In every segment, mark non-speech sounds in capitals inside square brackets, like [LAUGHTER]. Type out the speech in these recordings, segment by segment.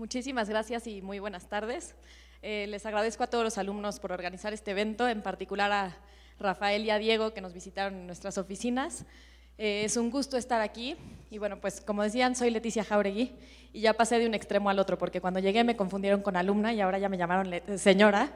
Muchísimas gracias y muy buenas tardes. Eh, les agradezco a todos los alumnos por organizar este evento, en particular a Rafael y a Diego que nos visitaron en nuestras oficinas. Eh, es un gusto estar aquí y bueno, pues como decían, soy Leticia Jauregui y ya pasé de un extremo al otro porque cuando llegué me confundieron con alumna y ahora ya me llamaron señora,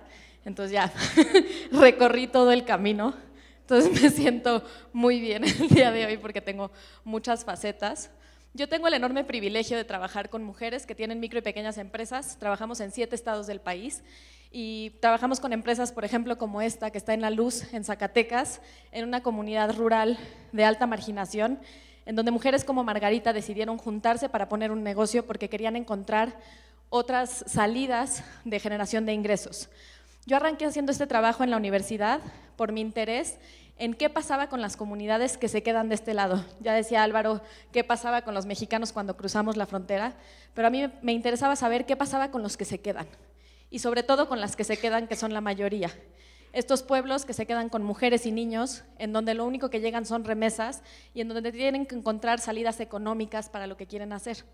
entonces ya [LAUGHS] recorrí todo el camino. Entonces [LAUGHS] me siento muy bien el día de hoy porque tengo muchas facetas. Yo tengo el enorme privilegio de trabajar con mujeres que tienen micro y pequeñas empresas. Trabajamos en siete estados del país y trabajamos con empresas, por ejemplo, como esta que está en La Luz, en Zacatecas, en una comunidad rural de alta marginación, en donde mujeres como Margarita decidieron juntarse para poner un negocio porque querían encontrar otras salidas de generación de ingresos. Yo arranqué haciendo este trabajo en la universidad por mi interés en qué pasaba con las comunidades que se quedan de este lado. Ya decía Álvaro qué pasaba con los mexicanos cuando cruzamos la frontera, pero a mí me interesaba saber qué pasaba con los que se quedan y sobre todo con las que se quedan, que son la mayoría. Estos pueblos que se quedan con mujeres y niños, en donde lo único que llegan son remesas y en donde tienen que encontrar salidas económicas para lo que quieren hacer.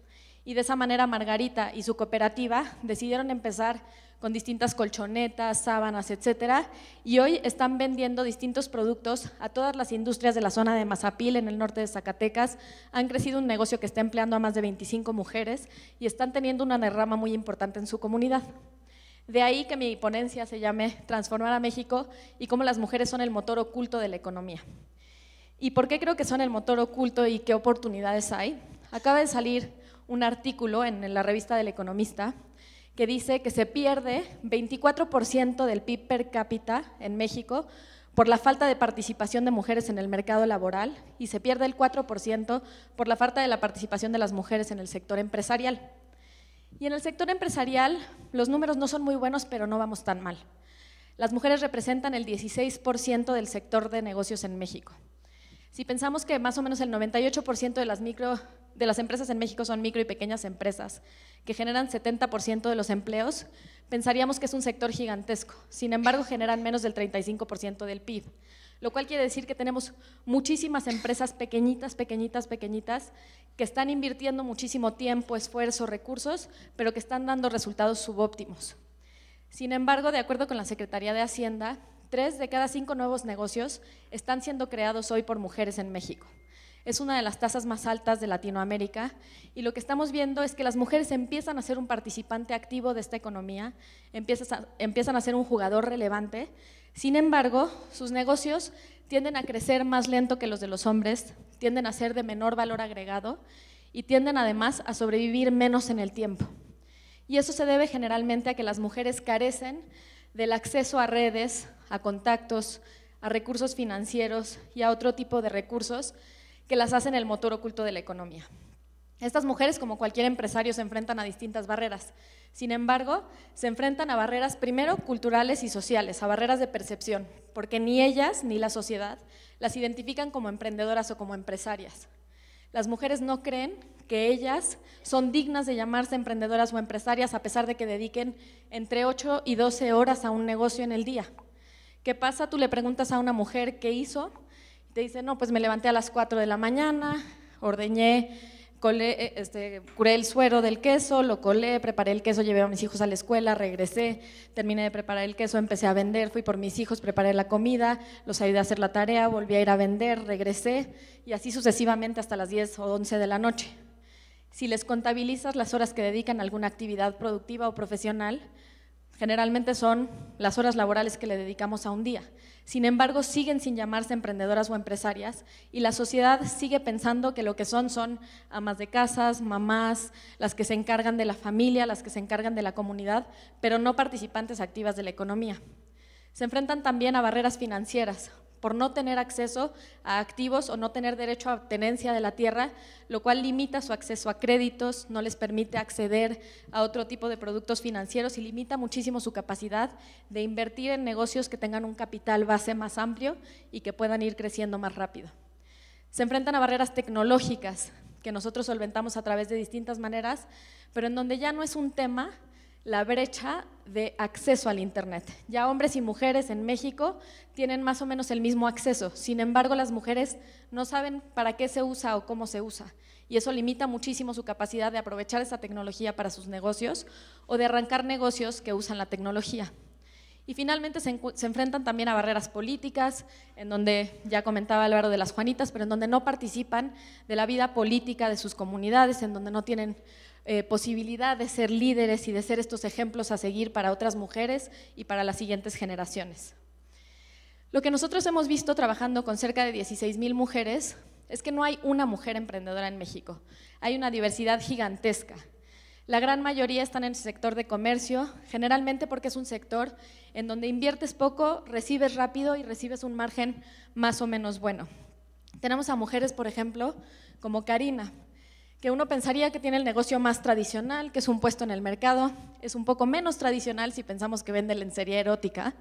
Y de esa manera Margarita y su cooperativa decidieron empezar con distintas colchonetas, sábanas, etcétera, y hoy están vendiendo distintos productos a todas las industrias de la zona de Mazapil, en el norte de Zacatecas. Han crecido un negocio que está empleando a más de 25 mujeres y están teniendo una derrama muy importante en su comunidad. De ahí que mi ponencia se llame Transformar a México y cómo las mujeres son el motor oculto de la economía. ¿Y por qué creo que son el motor oculto y qué oportunidades hay? Acaba de salir un artículo en la revista del Economista que dice que se pierde 24% del PIB per cápita en México por la falta de participación de mujeres en el mercado laboral y se pierde el 4% por la falta de la participación de las mujeres en el sector empresarial. Y en el sector empresarial los números no son muy buenos, pero no vamos tan mal. Las mujeres representan el 16% del sector de negocios en México. Si pensamos que más o menos el 98% de las, micro, de las empresas en México son micro y pequeñas empresas, que generan 70% de los empleos, pensaríamos que es un sector gigantesco. Sin embargo, generan menos del 35% del PIB, lo cual quiere decir que tenemos muchísimas empresas pequeñitas, pequeñitas, pequeñitas, que están invirtiendo muchísimo tiempo, esfuerzo, recursos, pero que están dando resultados subóptimos. Sin embargo, de acuerdo con la Secretaría de Hacienda, Tres de cada cinco nuevos negocios están siendo creados hoy por mujeres en México. Es una de las tasas más altas de Latinoamérica y lo que estamos viendo es que las mujeres empiezan a ser un participante activo de esta economía, empiezan a, ser un jugador relevante. Sin embargo, sus negocios tienden a crecer más lento que los de los hombres, tienden a ser de menor valor agregado y tienden además a sobrevivir menos en el tiempo. Y eso se debe generalmente a que las mujeres carecen del acceso a redes, a contactos, a recursos financieros y a otro tipo de recursos que las hacen el motor oculto de la economía. Estas mujeres, como cualquier empresario, se enfrentan a distintas barreras. Sin embargo, se enfrentan a barreras primero culturales y sociales, a barreras de percepción, porque ni ellas ni la sociedad las identifican como emprendedoras o como empresarias. Las mujeres no creen que ellas son dignas de llamarse emprendedoras o empresarias a pesar de que dediquen entre 8 y 12 horas a un negocio en el día. ¿Qué pasa? Tú le preguntas a una mujer qué hizo, te dice, no, pues me levanté a las 4 de la mañana, ordeñé, colé, eh, este, curé el suero del queso, lo colé, preparé el queso, llevé a mis hijos a la escuela, regresé, terminé de preparar el queso, empecé a vender, fui por mis hijos, preparé la comida, los ayudé a hacer la tarea, volví a ir a vender, regresé, y así sucesivamente hasta las 10 o 11 de la noche. Si les contabilizas las horas que dedican a alguna actividad productiva o profesional, Generalmente son las horas laborales que le dedicamos a un día. Sin embargo, siguen sin llamarse emprendedoras o empresarias y la sociedad sigue pensando que lo que son son amas de casas, mamás, las que se encargan de la familia, las que se encargan de la comunidad, pero no participantes activas de la economía. Se enfrentan también a barreras financieras, por no tener acceso a activos o no tener derecho a tenencia de la tierra, lo cual limita su acceso a créditos, no les permite acceder a otro tipo de productos financieros y limita muchísimo su capacidad de invertir en negocios que tengan un capital base más amplio y que puedan ir creciendo más rápido. Se enfrentan a barreras tecnológicas que nosotros solventamos a través de distintas maneras, pero en donde ya no es un tema la brecha de acceso al Internet. Ya hombres y mujeres en México tienen más o menos el mismo acceso, sin embargo las mujeres no saben para qué se usa o cómo se usa, y eso limita muchísimo su capacidad de aprovechar esa tecnología para sus negocios o de arrancar negocios que usan la tecnología. Y finalmente se, enfrentan también a barreras políticas, en donde ya comentaba Álvaro de las Juanitas, pero en donde no participan de la vida política de sus comunidades, en donde no tienen eh, posibilidad de ser líderes y de ser estos ejemplos a seguir para otras mujeres y para las siguientes generaciones. Lo que nosotros hemos visto trabajando con cerca de 16.000 mujeres es que no hay una mujer emprendedora en México. Hay una diversidad gigantesca. La gran mayoría están en el sector de comercio, generalmente porque es un sector en donde inviertes poco, recibes rápido y recibes un margen más o menos bueno. Tenemos a mujeres, por ejemplo, como Karina, que uno pensaría que tiene el negocio más tradicional, que es un puesto en el mercado, es un poco menos tradicional si pensamos que vende lencería erótica,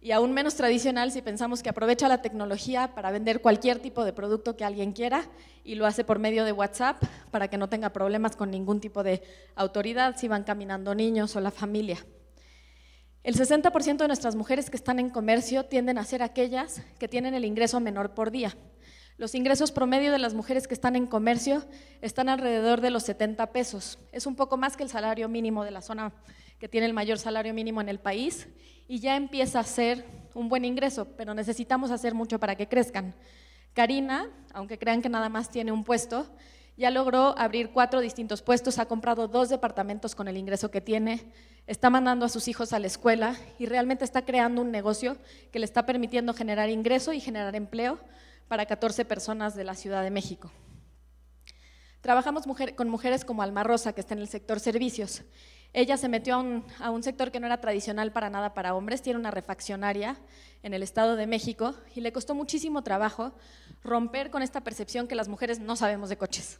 y aún menos tradicional si pensamos que aprovecha la tecnología para vender cualquier tipo de producto que alguien quiera y lo hace por medio de WhatsApp para que no tenga problemas con ningún tipo de autoridad si van caminando niños o la familia. El 60% de nuestras mujeres que están en comercio tienden a ser aquellas que tienen el ingreso menor por día. Los ingresos promedio de las mujeres que están en comercio están alrededor de los 70 pesos. Es un poco más que el salario mínimo de la zona que tiene el mayor salario mínimo en el país y ya empieza a ser un buen ingreso, pero necesitamos hacer mucho para que crezcan. Karina, aunque crean que nada más tiene un puesto, ya logró abrir cuatro distintos puestos, ha comprado dos departamentos con el ingreso que tiene, está mandando a sus hijos a la escuela y realmente está creando un negocio que le está permitiendo generar ingreso y generar empleo para 14 personas de la Ciudad de México. Trabajamos con mujeres como Alma Rosa, que está en el sector servicios. Ella se metió a un, sector que no era tradicional para nada para hombres, tiene una refaccionaria en el Estado de México y le costó muchísimo trabajo romper con esta percepción que las mujeres no sabemos de coches.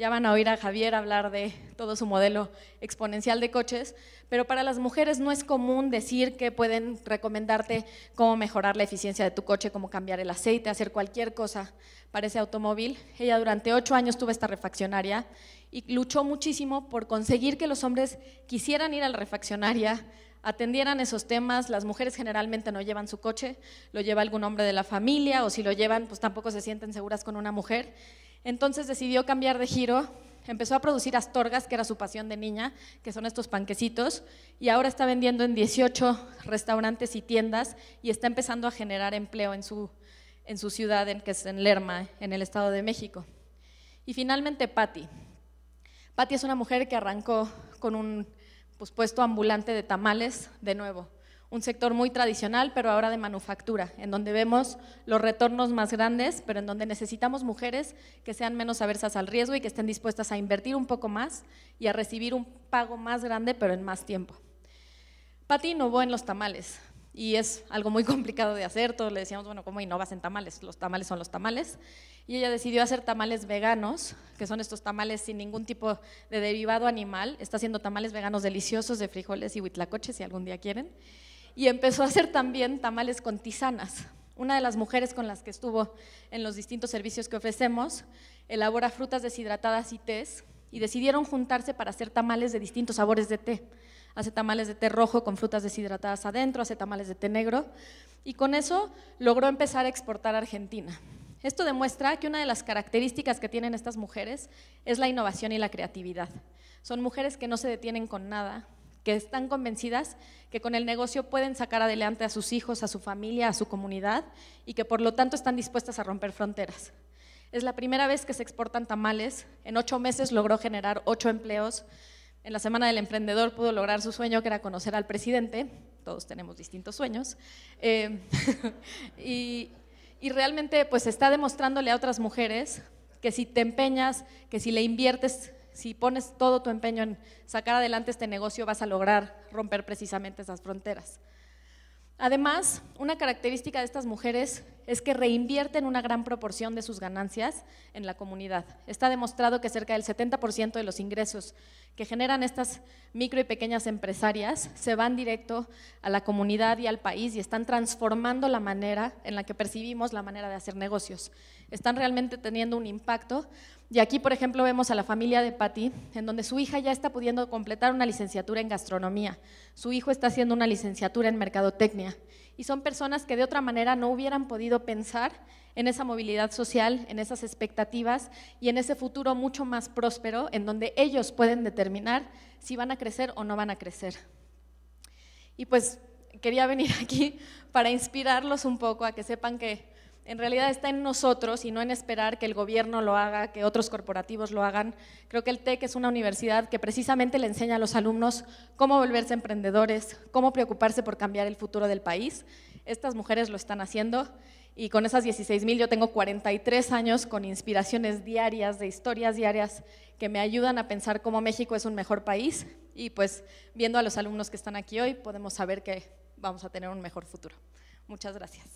Ya van a oír a Javier hablar de todo su modelo exponencial de coches, pero para las mujeres no es común decir que pueden recomendarte cómo mejorar la eficiencia de tu coche, cómo cambiar el aceite, hacer cualquier cosa para ese automóvil. Ella durante ocho años tuvo esta refaccionaria y luchó muchísimo por conseguir que los hombres quisieran ir a la refaccionaria, atendieran esos temas. Las mujeres generalmente no llevan su coche, lo lleva algún hombre de la familia o si lo llevan, pues tampoco se sienten seguras con una mujer. Entonces decidió cambiar de giro, empezó a producir astorgas, que era su pasión de niña, que son estos panquecitos, y ahora está vendiendo en 18 restaurantes y tiendas y está empezando a generar empleo en su, ciudad, en, que es en Lerma, en el Estado de México. Y finalmente Patti. Patti es una mujer que arrancó con un pues, puesto ambulante de tamales de nuevo un sector muy tradicional, pero ahora de manufactura, en donde vemos los retornos más grandes, pero en donde necesitamos mujeres que sean menos aversas al riesgo y que estén dispuestas a invertir un poco más y a recibir un pago más grande, pero en más tiempo. Pati innovó en los tamales y es algo muy [LAUGHS] complicado de hacer, todos le decíamos, bueno, ¿cómo innovas en tamales? Los tamales son los tamales. Y ella decidió hacer tamales veganos, que son estos tamales sin ningún tipo de derivado animal. Está haciendo tamales veganos deliciosos de frijoles y huitlacoches, si algún día quieren y empezó a hacer también tamales con tisanas. Una de las mujeres con las que estuvo en los distintos servicios que ofrecemos elabora frutas deshidratadas y tés y decidieron juntarse para hacer tamales de distintos sabores de té. Hace tamales de té rojo con frutas deshidratadas adentro, hace tamales de té negro y con eso logró empezar a exportar a Argentina. Esto demuestra que una de las características que tienen estas mujeres es la innovación y la creatividad. Son mujeres que no se detienen con nada, que están convencidas que con el negocio pueden sacar adelante a sus hijos, a su familia, a su comunidad y que por lo tanto están dispuestas a romper fronteras. Es la primera vez que se exportan tamales. En ocho meses logró generar ocho empleos. En la Semana del Emprendedor pudo lograr su sueño, que era conocer al presidente. Todos tenemos distintos sueños. Eh, [LAUGHS] y, y realmente pues está demostrándole a otras mujeres que si te empeñas, que si le inviertes si pones todo tu empeño en sacar adelante este negocio, vas a lograr romper precisamente esas fronteras. Además, una característica de estas mujeres es que reinvierten una gran proporción de sus ganancias en la comunidad. Está demostrado que cerca del 70% de los ingresos que generan estas micro y pequeñas empresarias se van directo a la comunidad y al país y están transformando la manera en la que percibimos la manera de hacer negocios. Están realmente teniendo un impacto y aquí, por ejemplo, vemos a la familia de patti en donde su hija ya está pudiendo completar una licenciatura en gastronomía, su hijo está haciendo una licenciatura en mercadotecnia, y son personas que de otra manera no hubieran podido pensar en esa movilidad social, en esas expectativas y en ese futuro mucho más próspero, en donde ellos pueden determinar si van a crecer o no van a crecer. Y pues quería venir [LAUGHS] aquí para inspirarlos un poco a que sepan que en realidad está en nosotros y no en esperar que el gobierno lo haga, que otros corporativos lo hagan. Creo que el TEC es una universidad que precisamente le enseña a los alumnos cómo volverse emprendedores, cómo preocuparse por cambiar el futuro del país. Estas mujeres lo están haciendo y con esas 16 mil yo tengo 43 años con inspiraciones diarias, de historias diarias que me ayudan a pensar cómo México es un mejor país y pues viendo a los alumnos que están aquí hoy podemos saber que vamos a tener un mejor futuro. Muchas gracias.